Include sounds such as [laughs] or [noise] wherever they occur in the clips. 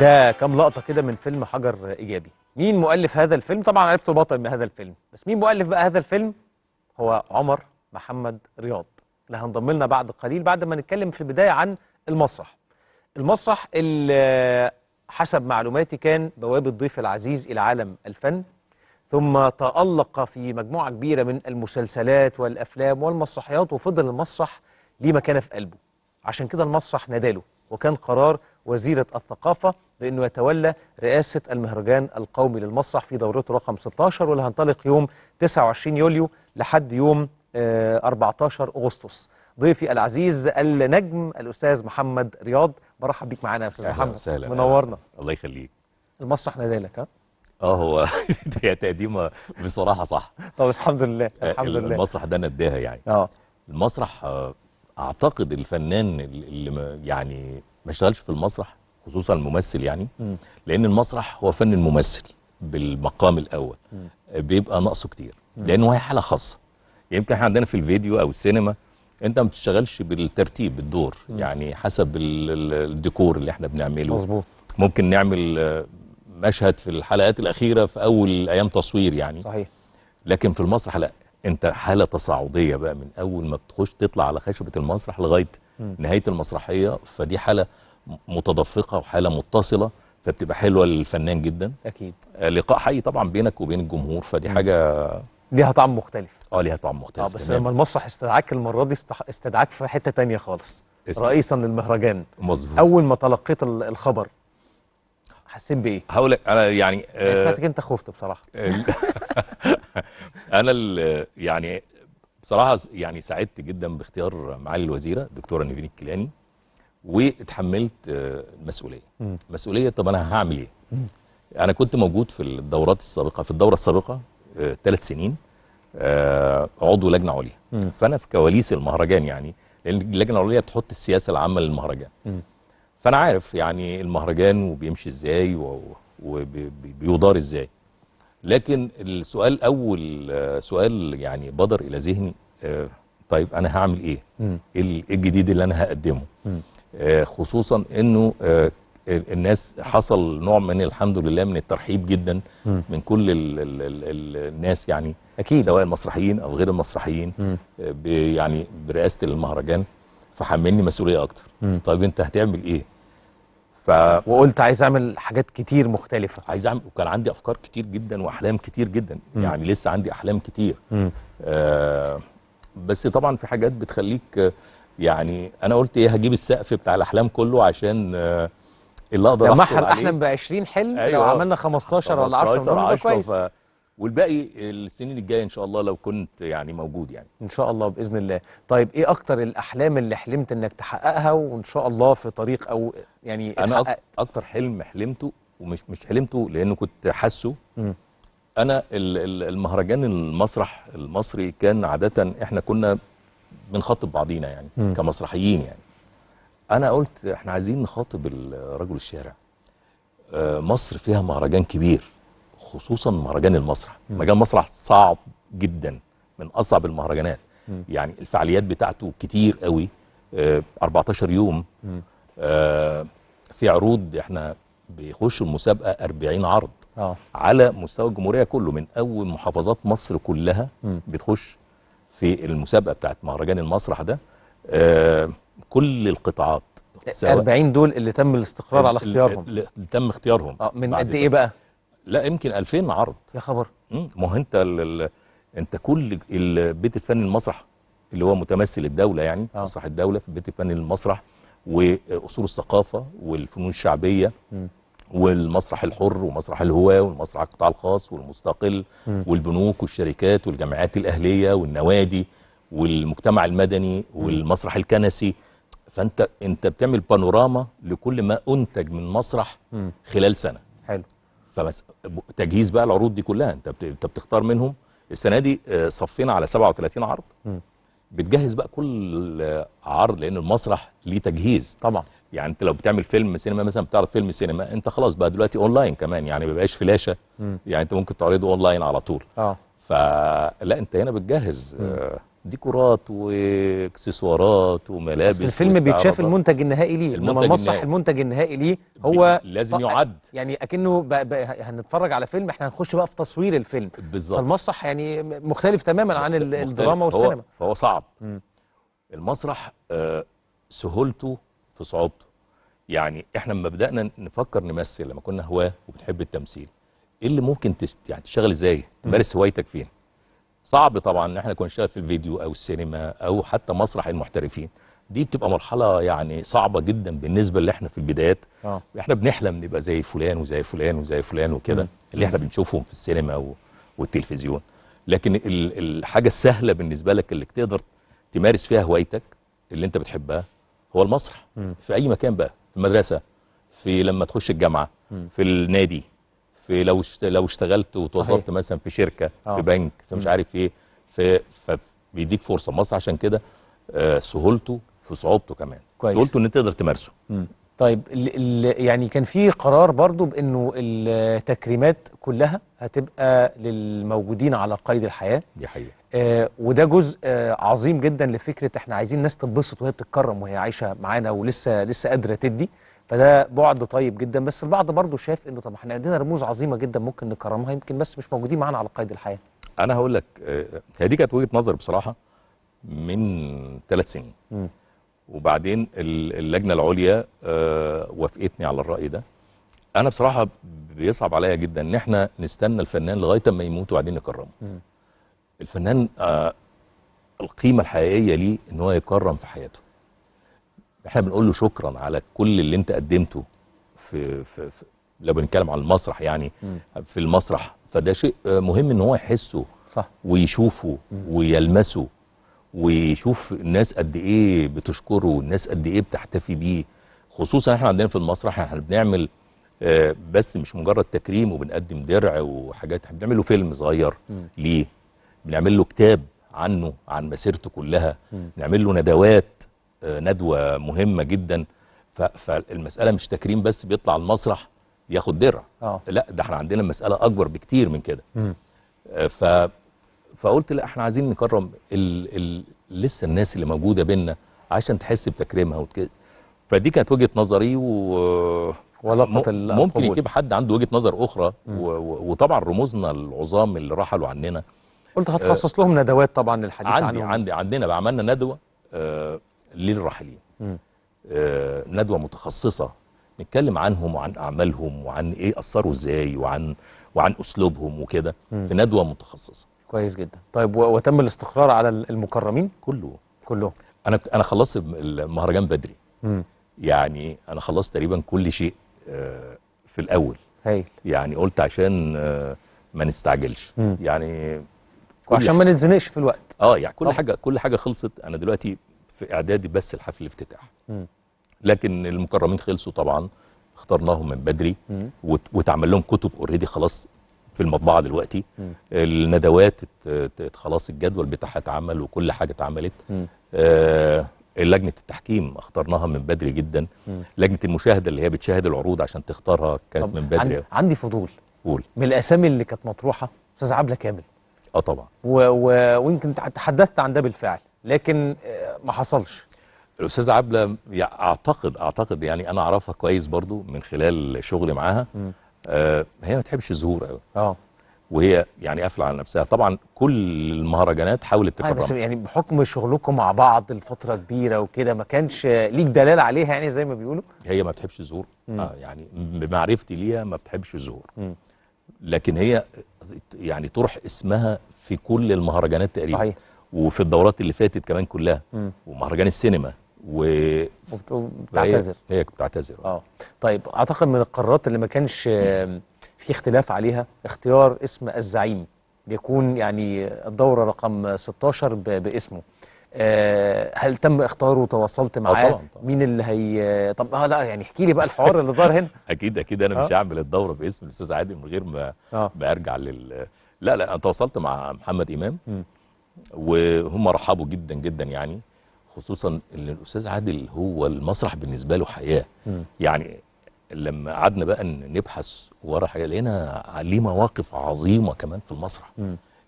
ده كام لقطة كده من فيلم حجر إيجابي مين مؤلف هذا الفيلم؟ طبعا عرفت البطل من هذا الفيلم بس مين مؤلف بقى هذا الفيلم؟ هو عمر محمد رياض اللي هنضم لنا بعد قليل بعد ما نتكلم في البداية عن المسرح المسرح اللي حسب معلوماتي كان بوابة ضيف العزيز إلى عالم الفن ثم تألق في مجموعة كبيرة من المسلسلات والأفلام والمسرحيات وفضل المسرح ليه مكانة في قلبه عشان كده المسرح نداله وكان قرار وزيرة الثقافة بأنه يتولى رئاسة المهرجان القومي للمسرح في دورته رقم 16 واللي هنطلق يوم 29 يوليو لحد يوم 14 آه، أغسطس ضيفي العزيز النجم الأستاذ محمد رياض برحب بيك معانا يا أستاذ محمد سهلا منورنا الله يخليك المسرح نادالك ها؟ اه هو هي [laughs] تقديمه بصراحه صح طب الحمد لله آه، الحمد لله المسرح ده نداها يعني اه المسرح آه، اعتقد الفنان اللي يعني ما يشتغلش في المسرح خصوصا الممثل يعني م. لان المسرح هو فن الممثل بالمقام الاول م. بيبقى نقصه كتير لانه هي حاله خاصه يمكن احنا عندنا في الفيديو او السينما انت ما بتشتغلش بالترتيب بالدور م. يعني حسب الديكور اللي احنا بنعمله مظبوط ممكن نعمل مشهد في الحلقات الاخيره في اول ايام تصوير يعني صحيح لكن في المسرح لا انت حاله تصاعديه بقى من اول ما بتخش تطلع على خشبه المسرح لغايه م. نهايه المسرحيه فدي حاله متدفقه وحاله متصله فبتبقى حلوه للفنان جدا اكيد آه، لقاء حي طبعا بينك وبين الجمهور فدي م. حاجه ليها طعم مختلف اه ليها طعم مختلف اه بس لما المسرح استدعاك المره دي استدعاك في حته تانية خالص است... رئيسا للمهرجان مظبوط اول ما تلقيت الخبر حسيت بايه هقول لك انا يعني, يعني آه سمعتك انت خفت بصراحه [laughs] [laughs] انا يعني بصراحه يعني سعدت جدا باختيار معالي الوزيره الدكتوره نيفين الكيلاني واتحملت آه، المسؤوليه مسؤوليه طب انا هعمل ايه انا كنت موجود في الدورات السابقه في الدوره السابقه ثلاث آه، سنين آه، عضو لجنه عليا فانا في كواليس المهرجان يعني لان اللجنه العليا بتحط السياسه العامه للمهرجان فانا عارف يعني المهرجان وبيمشي ازاي وبيدار ازاي لكن السؤال اول سؤال يعني بدر الى ذهني آه، طيب انا هعمل ايه إيه, ايه الجديد اللي انا هقدمه آه، خصوصا انه آه، الناس حصل نوع من الحمد لله من الترحيب جدا م. من كل الـ الـ الـ الناس يعني أكيد. سواء المسرحيين او غير المسرحيين يعني برئاسه المهرجان فحملني مسؤوليه اكتر مم. طيب انت هتعمل ايه ف... وقلت عايز اعمل حاجات كتير مختلفه عايز اعمل وكان عندي افكار كتير جدا واحلام كتير جدا مم. يعني لسه عندي احلام كتير آه بس طبعا في حاجات بتخليك يعني انا قلت ايه هجيب السقف بتاع الاحلام كله عشان آه اللي اقدر احصل عليه ب 20 حلم أيوة. لو عملنا 15, 15 ولا 10 منهم كويس ف... والباقي السنين الجايه ان شاء الله لو كنت يعني موجود يعني ان شاء الله باذن الله طيب ايه اكتر الاحلام اللي حلمت انك تحققها وان شاء الله في طريق او يعني انا اتحققت. اكتر حلم حلمته ومش مش حلمته لانه كنت حاسه انا المهرجان المسرح المصري كان عاده احنا كنا بنخاطب بعضينا يعني م. كمسرحيين يعني انا قلت احنا عايزين نخاطب رجل الشارع آه، مصر فيها مهرجان كبير خصوصا مهرجان المسرح مهرجان المسرح صعب جدا من اصعب المهرجانات م. يعني الفعاليات بتاعته كتير قوي آه 14 يوم آه في عروض احنا بيخشوا المسابقه 40 عرض آه. على مستوى الجمهوريه كله من اول محافظات مصر كلها م. بتخش في المسابقه بتاعت مهرجان المسرح ده آه كل القطاعات 40 دول اللي تم الاستقرار على اختيارهم اللي تم اختيارهم آه من قد ايه بقى لا يمكن 2000 عرض يا خبر ما هو انت انت كل البيت الفني المسرح اللي هو متمثل الدوله يعني آه. مسرح الدوله في البيت الفني المسرح واصول الثقافه والفنون الشعبيه م. والمسرح الحر ومسرح الهواه والمسرح القطاع الخاص والمستقل م. والبنوك والشركات والجامعات الاهليه والنوادي والمجتمع المدني والمسرح الكنسي فانت انت بتعمل بانوراما لكل ما انتج من مسرح خلال سنه فبس تجهيز بقى العروض دي كلها انت انت بتختار منهم السنه دي آه، صفينا على 37 عرض بتجهز بقى كل عرض لان المسرح ليه تجهيز طبعا يعني انت لو بتعمل فيلم سينما مثلا بتعرض فيلم سينما انت خلاص بقى دلوقتي اونلاين كمان يعني ما بقاش فلاشه يعني انت ممكن تعرضه اونلاين على طول اه فلا انت هنا بتجهز آه ديكورات واكسسوارات وملابس بس الفيلم بيتشاف المنتج النهائي ليه انما المسرح النهائي. المنتج النهائي ليه هو لازم يعد يعني اكنه بقى بقى هنتفرج على فيلم احنا هنخش بقى في تصوير الفيلم بالظبط فالمسرح يعني مختلف تماما مختلف عن مختلف الدراما والسينما فهو, صعب م. المسرح آه، سهولته في صعوبته يعني احنا لما بدانا نفكر نمثل لما كنا هواه وبنحب التمثيل ايه اللي ممكن تست يعني تشتغل ازاي تمارس هوايتك فين صعب طبعا ان احنا كنا نشتغل في الفيديو او السينما او حتى مسرح المحترفين دي بتبقى مرحله يعني صعبه جدا بالنسبه اللي احنا في البدايات آه. احنا بنحلم نبقى زي فلان وزي فلان وزي فلان وكده اللي احنا بنشوفهم في السينما و... والتلفزيون لكن الحاجه السهله بالنسبه لك اللي تقدر تمارس فيها هوايتك اللي انت بتحبها هو المسرح في اي مكان بقى في المدرسه في لما تخش الجامعه في النادي في لو لو اشتغلت وتوظفت مثلا في شركه أوه. في آه. بنك في مش عارف ايه في فبيديك فرصه مصر عشان كده آه سهولته في صعوبته كمان كويس. سهولته ان انت تقدر تمارسه مم. طيب الـ الـ يعني كان في قرار برضو بانه التكريمات كلها هتبقى للموجودين على قيد الحياه دي حقيقه آه وده جزء آه عظيم جدا لفكره احنا عايزين ناس تنبسط وهي بتتكرم وهي عايشه معانا ولسه لسه قادره تدي فده بعد طيب جدا بس البعض برضه شاف انه طب احنا عندنا رموز عظيمه جدا ممكن نكرمها يمكن بس مش موجودين معانا على قيد الحياه انا هقول لك آه، هي دي كانت وجهه نظر بصراحه من ثلاث سنين م. وبعدين اللجنه العليا آه، وافقتني على الراي ده انا بصراحه بيصعب عليا جدا ان احنا نستنى الفنان لغايه اما يموت وبعدين نكرمه م. الفنان آه، القيمه الحقيقيه ليه ان هو يكرم في حياته احنا بنقول له شكرا على كل اللي انت قدمته في, في, في لو بنتكلم عن المسرح يعني م. في المسرح فده شيء مهم ان هو يحسه صح ويشوفه ويلمسه ويشوف الناس قد ايه بتشكره والناس قد ايه بتحتفي بيه خصوصا احنا عندنا في المسرح احنا بنعمل آه، بس مش مجرد تكريم وبنقدم درع وحاجات احنا بنعمل له فيلم صغير م. ليه بنعمل له كتاب عنه عن مسيرته كلها م. بنعمل له ندوات ندوه مهمه جدا فالمساله مش تكريم بس بيطلع المسرح ياخد درع آه. لا ده احنا عندنا مساله اكبر بكتير من كده آه، ف فقلت لا احنا عايزين نكرم ال... ال... لسه الناس اللي موجوده بينا عشان تحس بتكريمها وكده فدي كانت وجهه نظري و م... ممكن يجيب حد عنده وجهه نظر اخرى و... و... وطبعا رموزنا العظام اللي رحلوا عننا قلت آه، هتخصص لهم ندوات طبعا للحديث عندي عنهم عندي عندنا عملنا ندوه آه للراحلين آه ندوة متخصصة نتكلم عنهم وعن أعمالهم وعن إيه أثروا إزاي وعن وعن أسلوبهم وكده في ندوة متخصصة كويس جدا طيب وتم الاستقرار على المكرمين كله كله أنا أنا خلصت المهرجان بدري مم. يعني أنا خلصت تقريبا كل شيء آه، في الأول هايل يعني قلت عشان آه، ما نستعجلش مم. يعني وعشان ما نتزنقش في الوقت اه يعني كل أوه. حاجه كل حاجه خلصت انا دلوقتي في اعدادي بس لحفل الافتتاح لكن المكرمين خلصوا طبعا اخترناهم من بدري واتعمل لهم كتب اوريدي خلاص في المطبعه دلوقتي الندوات خلاص الجدول بتاعها اتعمل وكل حاجه اتعملت آه لجنه التحكيم اخترناها من بدري جدا مم. لجنه المشاهده اللي هي بتشاهد العروض عشان تختارها كانت من بدري عن... عندي فضول قول من الاسامي اللي كانت مطروحه استاذ عبله كامل اه طبعا و... ويمكن تحدثت عن ده بالفعل لكن آه، ما حصلش الاستاذه عبله اعتقد اعتقد يعني انا اعرفها كويس برضو من خلال شغلي معاها آه هي ما تحبش الظهور قوي اه وهي يعني قافله على نفسها طبعا كل المهرجانات حاولت تكررها آه، بس يعني بحكم شغلكم مع بعض لفتره كبيره وكده ما كانش ليك دلاله عليها يعني زي ما بيقولوا هي ما بتحبش الظهور آه يعني بمعرفتي ليها ما بتحبش الظهور لكن هي يعني طرح اسمها في كل المهرجانات تقريبا صحيح وفي الدورات اللي فاتت كمان كلها ومهرجان السينما و بتعتذر هي بتعتذر اه طيب اعتقد من القرارات اللي ما كانش في اختلاف عليها اختيار اسم الزعيم ليكون يعني الدوره رقم 16 باسمه آه هل تم اختاره وتواصلت اه، معاه طبعًا طبعًا. مين اللي هي طب اه لا يعني احكي لي بقى الحوار اللي ظهر هنا [laughs] اكيد اكيد انا مش اه. هعمل الدوره باسم الاستاذ عادل من غير ما آه. ارجع لل لا لا انا تواصلت مع محمد امام م. وهم رحبوا جدا جدا يعني خصوصا ان الاستاذ عادل هو المسرح بالنسبه له حياه يعني لما قعدنا بقى نبحث ورا حاجه لقينا عليه مواقف عظيمه كمان في المسرح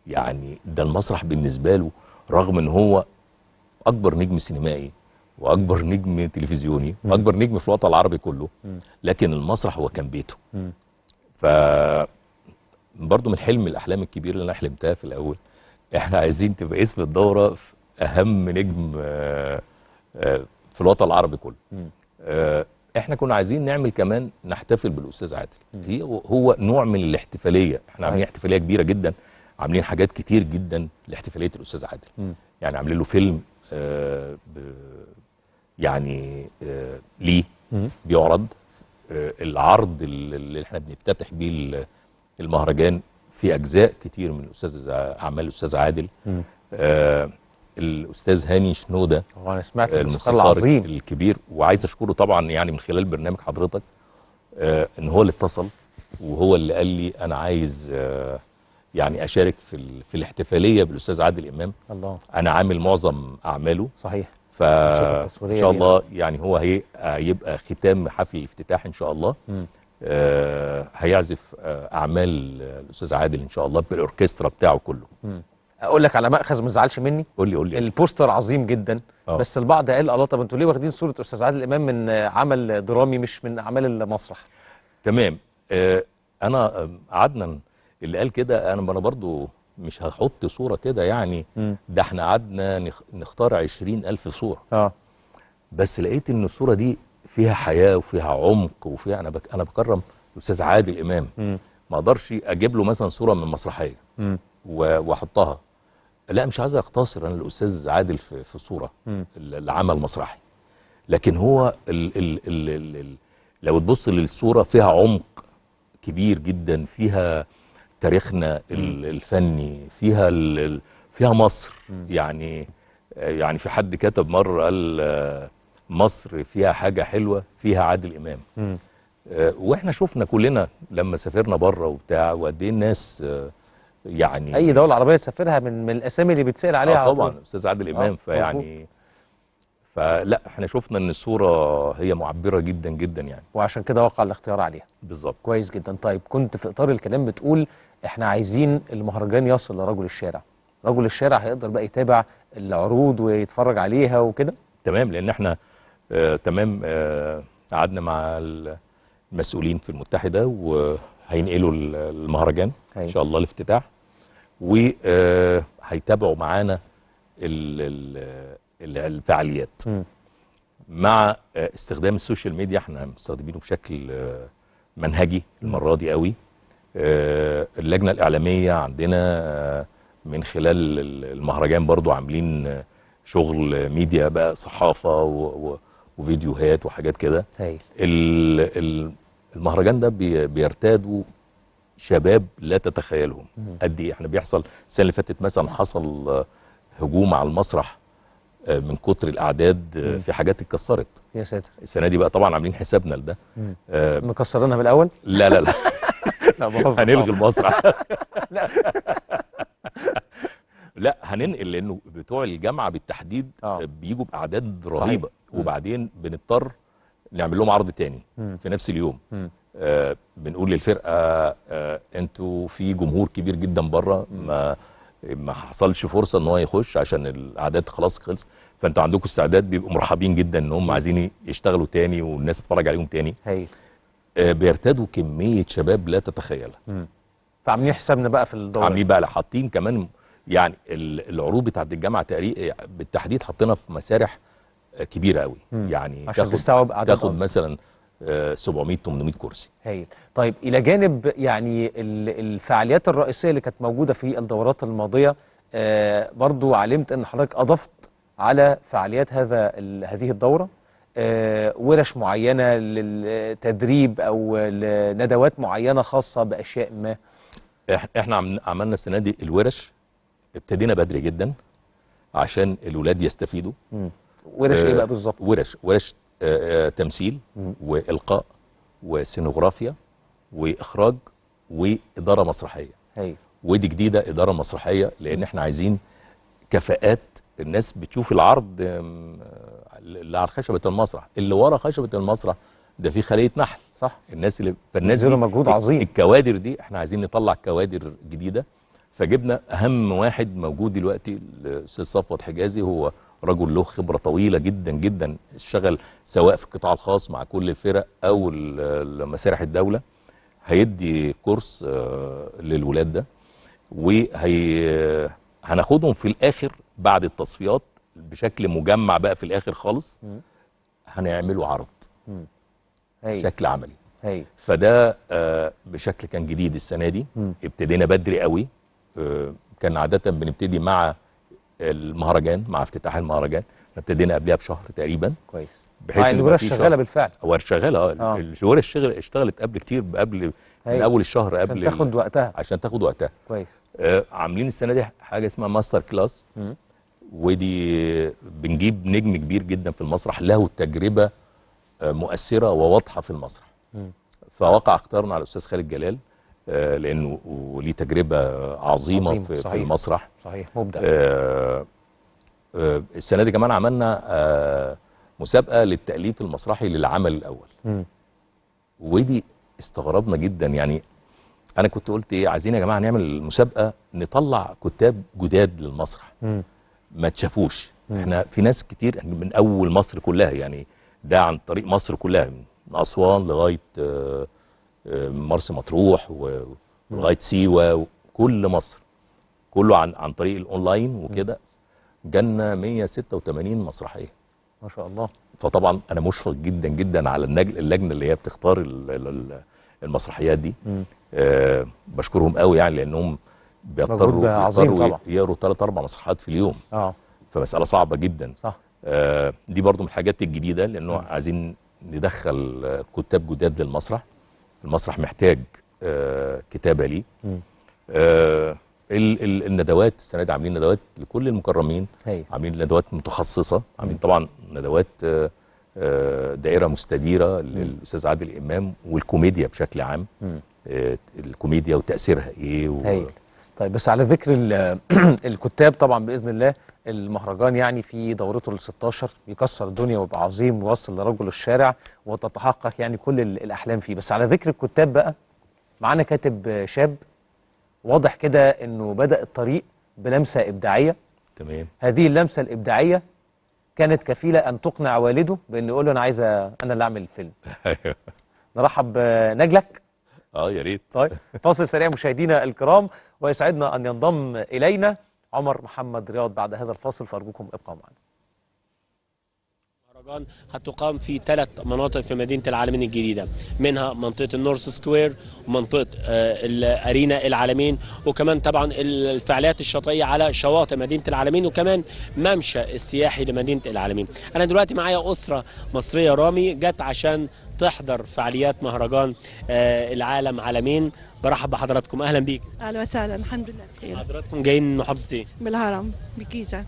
يعني ده المسرح بالنسبه له رغم ان هو اكبر نجم سينمائي واكبر نجم تلفزيوني واكبر نجم في الوطن العربي كله لكن المسرح هو كان بيته ف برضه من حلم الاحلام الكبيره اللي انا حلمتها في الاول احنا عايزين تبقى اسم الدوره في اهم نجم آه، آه، في الوطن العربي كله آه، احنا كنا عايزين نعمل كمان نحتفل بالاستاذ عادل دي هو نوع من الاحتفاليه احنا عاملين احتفاليه كبيره جدا عاملين حاجات كتير جدا لاحتفاليه الاستاذ عادل يعني عاملين له فيلم يعني ليه بيعرض العرض اللي احنا بنفتتح بيه المهرجان في اجزاء كتير من الاستاذ اعمال الاستاذ عادل آه الاستاذ هاني شنوده انا سمعت آه، الاستاذ العظيم الكبير وعايز اشكره طبعا يعني من خلال برنامج حضرتك آه ان هو اللي اتصل وهو اللي قال لي انا عايز آه يعني اشارك في في الاحتفاليه بالاستاذ عادل امام الله انا عامل معظم اعماله صحيح ف ان شاء الله يعني هو هيبقى ختام حفل الافتتاح ان شاء الله م. آه، هيعزف آه، اعمال آه، الاستاذ عادل ان شاء الله بالاوركسترا بتاعه كله اقول لك على ماخذ ما تزعلش مني قول لي قول لي البوستر عظيم جدا أوه. بس البعض قال الله طب انتوا ليه واخدين صوره استاذ عادل امام من عمل درامي مش من اعمال المسرح تمام آه انا قعدنا اللي قال كده انا انا برضو مش هحط صوره كده يعني ده احنا قعدنا نختار عشرين ألف صوره اه بس لقيت ان الصوره دي فيها حياه وفيها عمق وفيها انا بك انا بكرم الاستاذ عادل امام ما اقدرش اجيب له مثلا صوره من مسرحيه واحطها لا مش عايز اقتصر انا الاستاذ عادل في, في صوره العمل مسرحي لكن هو الـ الـ الـ الـ الـ لو تبص للصوره فيها عمق كبير جدا فيها تاريخنا الفني فيها فيها مصر يعني يعني في حد كتب مره قال مصر فيها حاجة حلوة فيها عادل إمام م. آه واحنا شفنا كلنا لما سافرنا بره وبتاع وقد ايه الناس آه يعني اي دوله عربيه تسافرها من, من الاسامي اللي بيتسال عليها آه طبعا استاذ عادل آه، امام آه فيعني فلا احنا شفنا ان الصوره هي معبره جدا جدا يعني وعشان كده وقع الاختيار عليها بالظبط كويس جدا طيب كنت في اطار الكلام بتقول احنا عايزين المهرجان يصل لرجل الشارع رجل الشارع هيقدر بقى يتابع العروض ويتفرج عليها وكده تمام لان احنا آه تمام آه قعدنا مع المسؤولين في المتحده وهينقلوا المهرجان ان أيوة. شاء الله الافتتاح وهيتابعوا آه، معانا الفعاليات م. مع آه، استخدام السوشيال ميديا احنا مستخدمينه بشكل آه، منهجي المره دي قوي اللجنه الاعلاميه عندنا من خلال المهرجان برضو عاملين شغل ميديا بقى صحافه و وفيديوهات وحاجات كده المهرجان ده بيرتادوا شباب لا تتخيلهم قد ايه احنا بيحصل السنه اللي فاتت مثلا حصل هجوم على المسرح آه، من كتر الاعداد آه، مم. في حاجات اتكسرت يا ساتر السنه دي بقى طبعا عاملين حسابنا لده آه مكسرينها من الاول لا لا لا [laughs] هنلغي المسرح [laughs] لا لا هننقل لانه بتوع الجامعه بالتحديد آه. آه، بيجوا باعداد رهيبه وبعدين بنضطر نعمل لهم عرض تاني في نفس اليوم آه بنقول للفرقه آه انتوا في جمهور كبير جدا بره ما ما حصلش فرصه ان هو يخش عشان الاعداد خلاص خلص فانتوا عندكم استعداد بيبقوا مرحبين جدا ان هم عايزين يشتغلوا تاني والناس تتفرج عليهم تاني هي. آه بيرتدوا كميه شباب لا تتخيلها فعاملين حسابنا بقى في الدور عاملين بقى حاطين كمان يعني العروض بتاعت الجامعه تقريبا بالتحديد حطينا في مسارح كبيره قوي يعني عشان تستوعب عدد تاخد مثلا 700 آه، 800 كرسي هايل طيب الى جانب يعني الفعاليات الرئيسيه اللي كانت موجوده في الدورات الماضيه آه، برضو علمت ان حضرتك اضفت على فعاليات هذا هذه الدوره آه، ورش معينه للتدريب او لندوات معينه خاصه باشياء ما احنا عملنا السنه دي الورش ابتدينا بدري جدا عشان الولاد يستفيدوا م. ورش ايه آه، بقى بالظبط ورش ورش آه، آه، تمثيل والقاء وسينوغرافيا واخراج واداره مسرحيه هي. ودي جديده اداره مسرحيه لان احنا عايزين كفاءات الناس بتشوف العرض اللي على خشبه المسرح اللي ورا خشبه المسرح ده في خليه نحل صح الناس اللي فالناس دي مجهود عظيم الكوادر دي احنا عايزين نطلع كوادر جديده فجبنا اهم واحد موجود دلوقتي الاستاذ صفوت حجازي هو رجل له خبره طويله جدا جدا اشتغل سواء في القطاع الخاص مع كل الفرق او مسارح الدوله هيدي كورس آه، للولاد ده وهناخدهم في الاخر بعد التصفيات بشكل مجمع بقى في الاخر خالص هنعمله عرض بشكل عملي هي. فده آه، بشكل كان جديد السنه دي ابتدينا بدري قوي آه، كان عاده بنبتدي مع المهرجان مع افتتاح المهرجان ابتدينا قبلها بشهر تقريبا كويس بحيث ان الورش شغاله أه، بالفعل ورش شغاله اه, آه. الورش الشغل اشتغلت قبل كتير قبل من أيوة. اول الشهر قبل عشان تاخد وقتها عشان تاخد وقتها كويس آه عاملين السنه دي حاجه اسمها ماستر كلاس ودي بنجيب نجم كبير جدا في المسرح له تجربه أه، مؤثره وواضحه في المسرح فوقع اختيارنا على الاستاذ خالد جلال لانه وليه تجربه عظيمه, عظيمة في, في المسرح صحيح مبدع آه آه السنه دي كمان عملنا آه مسابقه للتاليف المسرحي للعمل الاول م. ودي استغربنا جدا يعني انا كنت قلت ايه عايزين يا جماعه نعمل مسابقه نطلع كتاب جداد للمسرح ما تشافوش احنا في ناس كتير من اول مصر كلها يعني ده عن طريق مصر كلها من اسوان لغايه آه، آه، مرسى مطروح ولغايه سيوه وكل مصر كله عن عن طريق الاونلاين وكده جالنا 186 مسرحيه ما شاء الله فطبعا انا مشفق جدا جدا على اللجنه اللي هي بتختار المسرحيات دي آه بشكرهم قوي يعني لانهم بيضطروا يضطروا يقروا ثلاث اربع مسرحيات في اليوم اه فمساله صعبه جدا صح آه دي برضو من الحاجات الجديده لانه م. عايزين ندخل كتاب جداد للمسرح المسرح محتاج آه كتابه ليه آه ال ال الندوات السنه دي عاملين ندوات لكل المكرمين هي. عاملين ندوات متخصصه عاملين طبعا ندوات آه، آه، دائره مستديره للاستاذ عادل امام والكوميديا بشكل عام آه، الكوميديا وتاثيرها ايه و... طيب بس على ذكر [clears throat] الكتاب طبعا باذن الله المهرجان يعني في دورته ال 16 يكسر الدنيا ويبقى عظيم ويوصل لرجل الشارع وتتحقق يعني كل الاحلام فيه بس على ذكر الكتاب بقى معانا كاتب شاب واضح كده انه بدا الطريق بلمسه ابداعيه تمام هذه اللمسه الابداعيه كانت كفيله ان تقنع والده بان يقول له انا عايز انا اللي اعمل الفيلم [laughs] ايوه نرحب بنجلك اه يا ريت طيب فاصل سريع مشاهدينا الكرام ويسعدنا ان ينضم الينا عمر محمد رياض بعد هذا الفاصل فارجوكم ابقوا معنا الطيران هتقام في ثلاث مناطق في مدينه العالمين الجديده منها منطقه النورث سكوير ومنطقه آه، الارينا العالمين وكمان طبعا الفعاليات الشاطئيه على شواطئ مدينه العالمين وكمان ممشى السياحي لمدينه العالمين انا دلوقتي معايا اسره مصريه رامي جت عشان تحضر فعاليات مهرجان آه، العالم عالمين برحب بحضراتكم اهلا بيك اهلا وسهلا الحمد لله بخير حضراتكم جايين من محافظه ايه من الهرم بالجيزه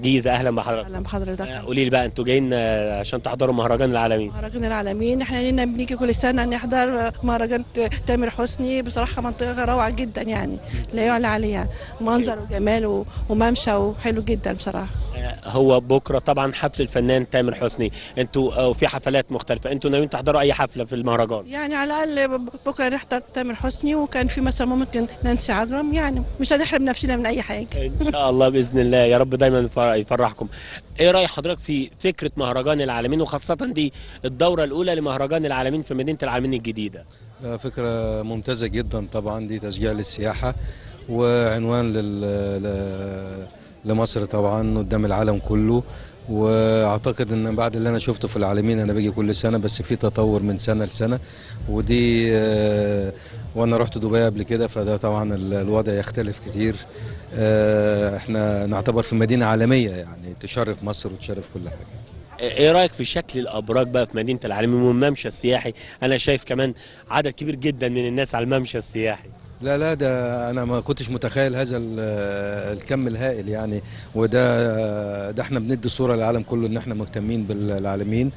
جيزه اهلا بحضرتك اهلا بحضرتك آه، قولي لي بقى انتوا جايين آه، عشان تحضروا مهرجان العالمين مهرجان العالمين احنا لينا بنيجي كل سنه نحضر مهرجان تامر حسني بصراحه منطقه روعه جدا يعني لا يعلى عليها منظر وجمال وممشى وحلو جدا بصراحه هو بكره طبعا حفل الفنان تامر حسني انتوا آه، في حفلات مختلفه انتوا ناويين تحضروا اي حفله في المهرجان يعني على الاقل بكره نحضر تامر حسني وكان في مثلا ممكن نانسي عجرم يعني مش هنحرم نفسنا من اي حاجه ان شاء الله باذن الله يا رب دايما يفرحكم ايه راي حضرتك في فكره مهرجان العالمين وخاصه دي الدوره الاولى لمهرجان العالمين في مدينه العالمين الجديده فكره ممتازه جدا طبعا دي تشجيع للسياحه وعنوان لل لمصر طبعا قدام العالم كله واعتقد ان بعد اللي انا شفته في العالمين انا باجي كل سنه بس في تطور من سنه لسنه ودي آه، وانا رحت دبي قبل كده فده طبعا الوضع يختلف كتير آه، احنا نعتبر في مدينه عالميه يعني تشرف مصر وتشرف كل حاجه ايه رايك في شكل الابراج بقى في مدينه العالمين والممشى السياحي انا شايف كمان عدد كبير جدا من الناس على الممشى السياحي لا لا ده انا ما كنتش متخيل هذا آه، الكم الهائل يعني وده آه، ده احنا بندي صوره للعالم كله ان احنا مهتمين بالعالمين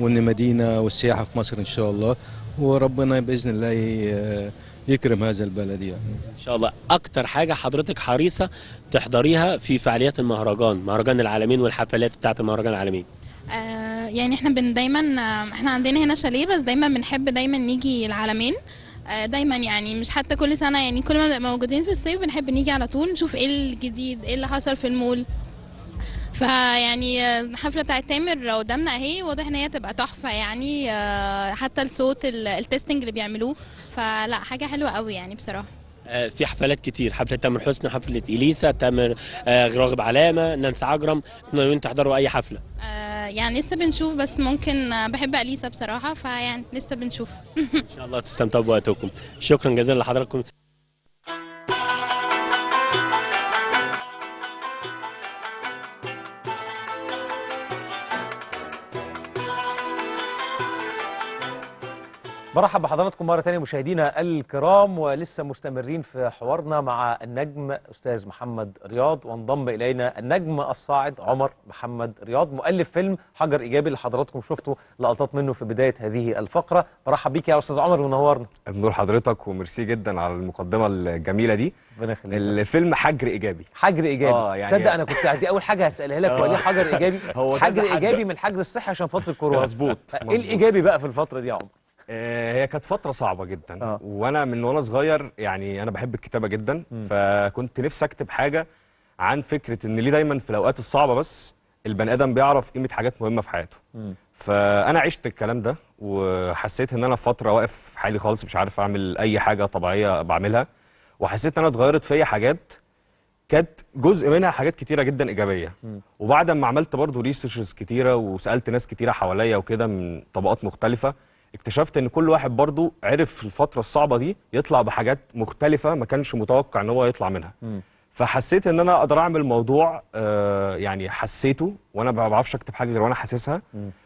وان مدينه والسياحه في مصر ان شاء الله وربنا باذن الله آه، يكرم هذا البلد يعني ان شاء الله اكتر حاجه حضرتك حريصه تحضريها في فعاليات المهرجان مهرجان العالمين والحفلات بتاعه المهرجان العالمين آه يعني احنا بن دايما احنا عندنا هنا شاليه بس دايما بنحب دايما نيجي العالمين آه، دايما يعني مش حتى كل سنه يعني كل ما بنبقى موجودين في الصيف بنحب نيجي على طول نشوف ايه الجديد ايه اللي حصل في المول فيعني الحفله آه، بتاعت تامر قدامنا اهي واضح ان هي تبقى تحفه يعني آه، حتى الصوت التستنج اللي بيعملوه فلا حاجه حلوه قوي يعني بصراحه في حفلات كتير حفله تامر حسني حفله اليسا تامر راغب علامه نانس عجرم اتمنى تحضروا اي حفله يعني لسه بنشوف بس ممكن آه، بحب اليسا بصراحه فيعني لسه بنشوف [laughs] ان شاء الله تستمتعوا بوقتكم شكرا جزيلا لحضراتكم برحب بحضراتكم مرة ثانيه مشاهدينا الكرام ولسه مستمرين في حوارنا مع النجم أستاذ محمد رياض وانضم إلينا النجم الصاعد عمر محمد رياض مؤلف فيلم حجر إيجابي اللي حضراتكم شفتوا لقطات منه في بداية هذه الفقرة برحب بيك يا أستاذ عمر ونورنا بنور حضرتك وميرسي جدا على المقدمة الجميلة دي الفيلم حجر إيجابي حجر إيجابي آه يعني صدق أنا كنت دي أول حاجة هسألها لك هو ليه حجر إيجابي [laughs] هو حجر إيجابي من الحجر الصحي عشان فترة الكورونا مظبوط إيه الإيجابي بقى في الفترة دي يا عمر آه، هي كانت فترة صعبة جدا آه. وانا من وانا صغير يعني انا بحب الكتابة جدا م. فكنت نفسي اكتب حاجة عن فكرة ان ليه دايما في الاوقات الصعبة بس البني ادم بيعرف قيمة حاجات مهمة في حياته م. فانا عشت الكلام ده وحسيت ان انا في فترة واقف حالي خالص مش عارف اعمل اي حاجة طبيعية بعملها وحسيت ان انا اتغيرت فيا حاجات كانت جزء منها حاجات كتيره جدا ايجابيه م. وبعد ما عملت برضو ريسيرشز كتيره وسالت ناس كتيره حواليا وكده من طبقات مختلفه اكتشفت ان كل واحد برضو عرف في الفتره الصعبه دي يطلع بحاجات مختلفه ما كانش متوقع ان هو يطلع منها فحسيت ان انا اقدر اعمل موضوع آه يعني حسيته وانا ما بعرفش اكتب حاجه غير وانا حاسسها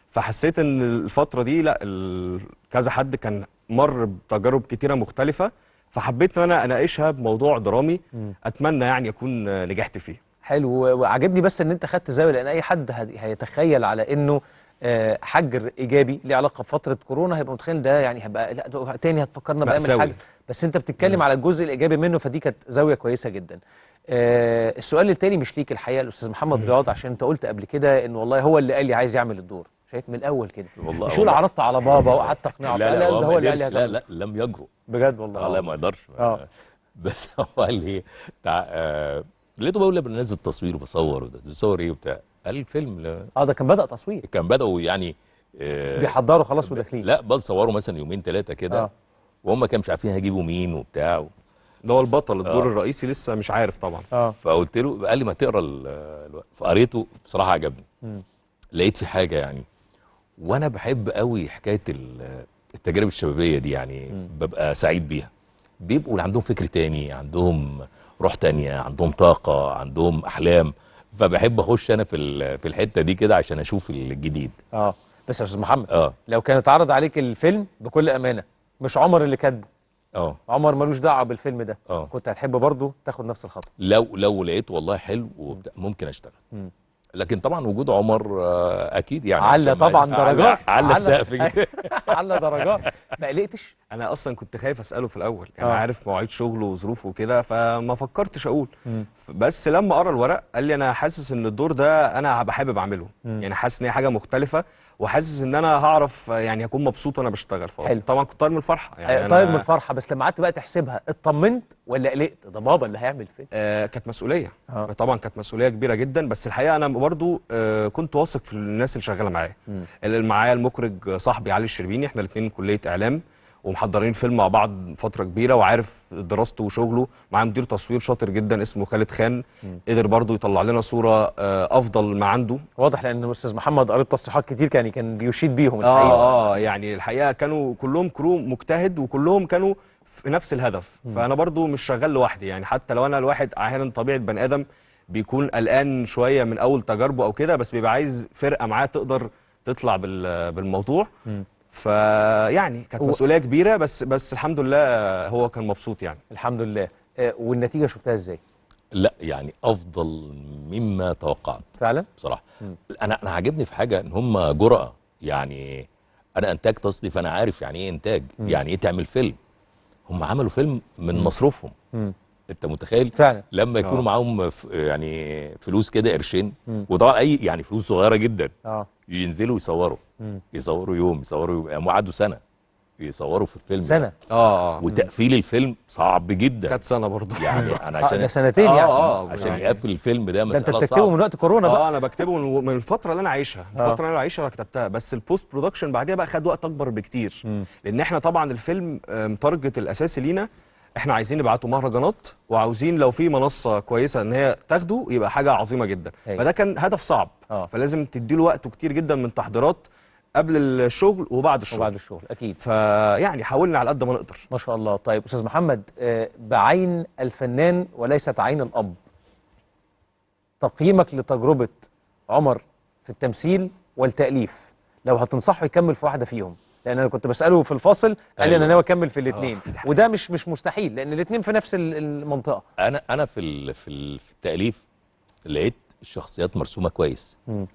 فحسيت ان الفتره دي لا كذا حد كان مر بتجارب كتيره مختلفه فحبيت ان انا اناقشها بموضوع درامي م. اتمنى يعني اكون نجحت فيه حلو وعجبني بس ان انت خدت زاويه لان اي حد هيتخيل على انه آه، حجر ايجابي ليه علاقه بفتره كورونا هيبقى متخيل ده يعني هبقى لا تاني هتفكرنا بقى حاجه بس انت بتتكلم على الجزء الايجابي منه فدي كانت زاويه كويسه جدا آه السؤال التاني مش ليك الحقيقه الاستاذ محمد رياض عشان انت قلت قبل كده ان والله هو اللي قال لي عايز يعمل الدور شايف من الاول كده والله اللي عرضت على بابا وقعدت اقنعه لا لا, هو اللي قال لي لا لا لم يجرؤ بجد والله آه، لا ما يقدرش آه. بس هو قال لي آه، لقيته بقول لي بنزل تصوير وبصور وده بتصور ايه وبتاع قال الفيلم اه ده كان بدا تصوير كان بداوا يعني آه بيحضروا خلاص وداخلين لا بل صوروا مثلا يومين ثلاثه كده آه. وهم كانوا مش عارفين هيجيبوا مين وبتاع و... ده هو البطل الدور آه. الرئيسي لسه مش عارف طبعا آه. فقلت له قال لي ما تقرا فقريته بصراحه عجبني م. لقيت في حاجه يعني وانا بحب قوي حكايه التجارب الشبابيه دي يعني م. ببقى سعيد بيها بيبقوا عندهم فكر تاني عندهم روح تانية عندهم طاقة عندهم أحلام فبحب أخش أنا في في الحتة دي كده عشان أشوف الجديد اه بس يا أستاذ محمد اه لو كان اتعرض عليك الفيلم بكل أمانة مش عمر اللي كاتبه اه عمر ملوش دعوه بالفيلم ده أوه. كنت هتحب برضه تاخد نفس الخطوه لو لو لقيته والله حلو وبتاع ممكن اشتغل مم. لكن طبعا وجود عمر آه، اكيد يعني على طبعا درجات [laughs] على السقف [laughs] أيوة. على درجات ما قلقتش انا اصلا كنت خايف اساله في الاول يعني آه. عارف مواعيد شغله وظروفه وكده فما فكرتش اقول م. بس لما قرا الورق قال لي انا حاسس ان الدور ده انا بحب اعمله م. يعني حاسس ان هي حاجه مختلفه وحاسس ان انا هعرف يعني هكون مبسوط وانا بشتغل طبعا كنت طاير من الفرحه يعني آه، طاير من الفرحه بس لما قعدت بقى تحسبها اطمنت ولا قلقت ده بابا اللي هيعمل فين آه كانت مسؤوليه آه. طبعا كانت مسؤوليه كبيره جدا بس الحقيقه انا برضو آه كنت واثق في الناس اللي شغاله معايا اللي معايا المخرج صاحبي علي الشربيني احنا الاثنين كليه اعلام ومحضرين فيلم مع بعض فتره كبيره وعارف دراسته وشغله معاه مدير تصوير شاطر جدا اسمه خالد خان قدر برضه يطلع لنا صوره آه، افضل ما عنده واضح لان الاستاذ محمد قريت تصريحات كتير كان كان بيشيد بيهم الحقيقه اه اه يعني الحقيقه كانوا كلهم كرو مجتهد وكلهم كانوا في نفس الهدف م. فانا برضه مش شغال لوحدي يعني حتى لو انا الواحد احيانا طبيعه بني ادم بيكون قلقان شويه من اول تجاربه او كده بس بيبقى عايز فرقه معاه تقدر تطلع بالموضوع م. فيعني كانت مسؤوليه كبيره بس بس الحمد لله هو كان مبسوط يعني الحمد لله آه، والنتيجه شفتها ازاي لا يعني افضل مما توقعت فعلا بصراحه انا انا عاجبني في حاجه ان هم جرأه يعني انا انتاج تصدي فانا عارف يعني ايه انتاج يعني ايه تعمل فيلم هم عملوا فيلم من مصروفهم انت متخيل فعلا لما يكونوا أوه. معاهم يعني فلوس كده قرشين وطبعا اي يعني فلوس صغيره جدا اه ينزلوا يصوروا مم. يصوروا يوم يصوروا يوم يعني قعدوا سنه يصوروا في الفيلم سنه يعني. اه, آه. وتقفيل الفيلم صعب جدا خد سنه برضه يعني [laughs] انا عشان آه، ده سنتين آه، يعني آه عشان يعني. يقفل الفيلم ده مساله صعبه انت بتكتبه من وقت كورونا بقى اه انا بكتبه من الفتره اللي انا عايشها الفتره اللي انا عايشها كتبتها بس البوست برودكشن بعديها بقى خد وقت اكبر بكتير مم. لان احنا طبعا الفيلم تارجت الاساسي لينا احنا عايزين نبعته مهرجانات وعاوزين لو في منصه كويسه ان هي تاخده يبقى حاجه عظيمه جدا هي. فده كان هدف صعب آه. فلازم له وقت كتير جدا من تحضيرات قبل الشغل وبعد الشغل وبعد الشغل اكيد فيعني حاولنا على قد ما نقدر ما شاء الله طيب استاذ محمد آه، بعين الفنان وليست عين الاب تقييمك لتجربه عمر في التمثيل والتاليف لو هتنصحه يكمل في واحده فيهم لان انا كنت بساله في الفاصل قال لي أيوة. انا ناوي اكمل في الاثنين آه. [laughs] وده مش مش مستحيل لان الاثنين في نفس المنطقه انا انا في في, في التاليف لقيت الشخصيات مرسومه كويس م.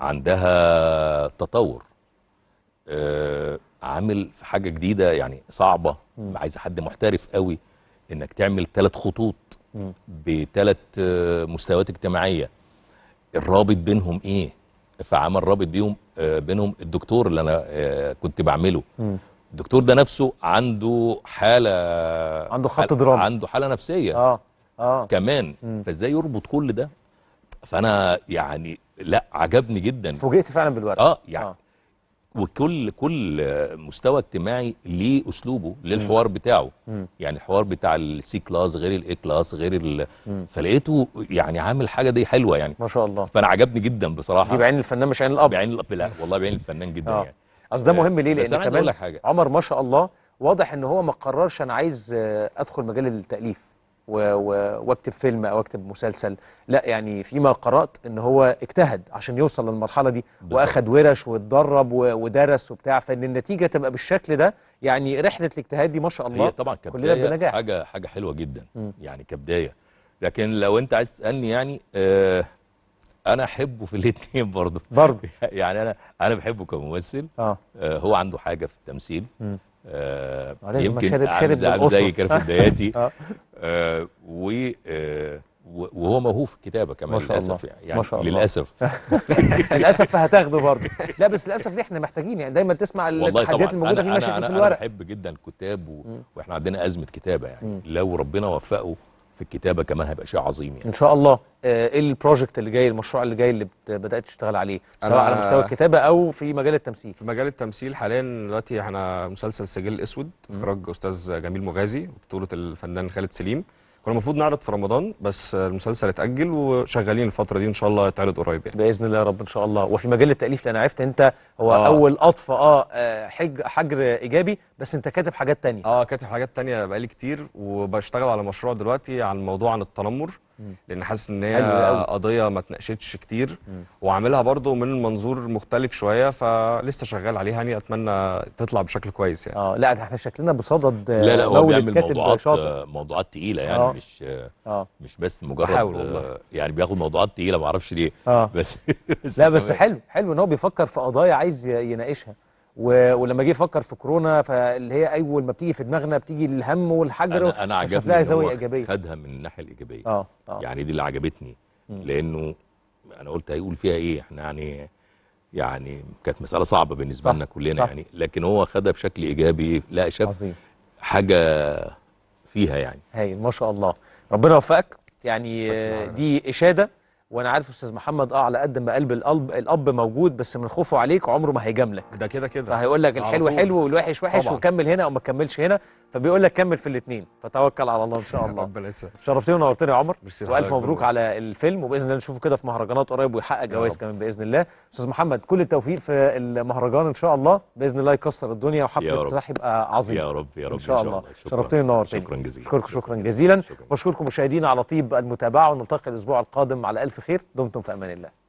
عندها تطور آه عامل في حاجه جديده يعني صعبه م. عايز حد محترف قوي انك تعمل ثلاث خطوط بثلاث آه، مستويات اجتماعيه الرابط بينهم ايه فعمل رابط بيهم آه، بينهم الدكتور اللي انا آه، كنت بعمله الدكتور ده نفسه عنده حاله عنده خط درامي عنده حاله نفسيه اه اه كمان فازاي يربط كل ده فانا يعني لا عجبني جدا فوجئت فعلا بالورقه آه،, اه يعني آه. وكل كل مستوى اجتماعي ليه اسلوبه للحوار بتاعه مم. يعني الحوار بتاع السي كلاس غير الاي كلاس غير ال... فلقيته يعني عامل حاجه دي حلوه يعني ما شاء الله فانا عجبني جدا بصراحه دي بعين الفنان مش عين الاب بعين الاب لا والله بعين الفنان جدا آه. يعني اصل ده مهم ليه لان كمان حاجة. عمر ما شاء الله واضح ان هو ما قررش انا عايز ادخل مجال التاليف واكتب فيلم او اكتب مسلسل لا يعني فيما قرات ان هو اجتهد عشان يوصل للمرحله دي بالزبط. واخد ورش واتدرب ودرس وبتاع فان النتيجه تبقى بالشكل ده يعني رحله الاجتهاد دي ما شاء الله هي طبعا كبدايه حاجه حاجه حلوه جدا م. يعني كبدايه لكن لو انت عايز تسالني يعني آه انا احبه في [laughs] الاثنين برضه برضه [laughs] يعني انا انا بحبه كممثل آه. آه هو عنده حاجه في التمثيل م. آه شارب عامل زي كده في بداياتي [laughs] آه. آه، آه، و وهو موهوب في الكتابه كمان للاسف يعني, يعني ما شاء الله. للاسف [laughs] للاسف فهتاخده برضه لا بس للاسف احنا محتاجين يعني دايما تسمع التحديات الموجوده في مشاكل في الورق انا بحب جدا الكتاب و... واحنا عندنا ازمه كتابه يعني م. لو ربنا وفقه في الكتابه كمان هيبقى شيء عظيم يعني. ان شاء الله آه، ايه البروجكت اللي جاي المشروع اللي جاي اللي بدات تشتغل عليه سواء على مستوى الكتابه او في مجال التمثيل في مجال التمثيل حاليا دلوقتي احنا مسلسل سجل اسود اخراج استاذ جميل مغازي بطوله الفنان خالد سليم كنا المفروض نعرض في رمضان بس المسلسل اتاجل وشغالين الفتره دي ان شاء الله يتعرض قريب يعني باذن الله يا رب ان شاء الله وفي مجال التاليف لان عرفت انت هو آه. اول قطف آه،, اه حج حجر ايجابي بس انت كاتب حاجات تانية اه كاتب حاجات تانية بقالي كتير وبشتغل على مشروع دلوقتي عن موضوع عن التنمر لان حاسس ان هي قضيه ما اتناقشتش كتير وعاملها برضو من منظور مختلف شويه فلسه شغال عليها يعني اتمنى تطلع بشكل كويس يعني اه لا احنا شكلنا بصدد آه، لا لا هو بيعمل موضوعات شاطر. موضوعات تقيله يعني آه. مش آه. مش بس مجرد والله. آه، يعني بياخد موضوعات تقيله ما اعرفش ليه آه. بس, [laughs] بس لا [laughs] بس حلو حلو ان هو بيفكر في قضايا عايز يناقشها ولما جه يفكر في كورونا فاللي هي اول ما بتيجي في دماغنا بتيجي الهم والحجر انا انا عجبني زاويه ايجابيه خدها من الناحيه الايجابيه اه, آه. يعني دي اللي عجبتني م. لانه انا قلت هيقول فيها ايه احنا يعني يعني كانت مساله صعبه بالنسبه لنا كلنا صح. يعني لكن هو خدها بشكل ايجابي لا شاف عظيم. حاجه فيها يعني هايل ما شاء الله ربنا يوفقك يعني دي اشاده وانا عارف استاذ محمد اه على قد ما قلب الاب الاب موجود بس من خوفه عليك عمره ما هيجاملك ده كده كده فهيقول لك الحلو حلو والوحش وحش طبعًا. وكمل هنا او ما تكملش هنا فبيقول لك كمل في الاثنين فتوكل على الله ان شاء [laughs] الله ربنا يسهل شرفتني ونورتني يا عمر والف مبروك على الفيلم وباذن الله نشوفه كده في مهرجانات قريب ويحقق جوائز كمان باذن الله استاذ محمد كل التوفيق في المهرجان ان شاء الله باذن الله يكسر الدنيا وحفل الافتتاح يبقى عظيم يا رب يا رب ان شاء, الله, شرفتني ونورتني شكرا جزيلا اشكركم شكرا جزيلا واشكركم مشاهدينا على طيب المتابعه ونلتقي الاسبوع القادم على الف خير دمتم في امان الله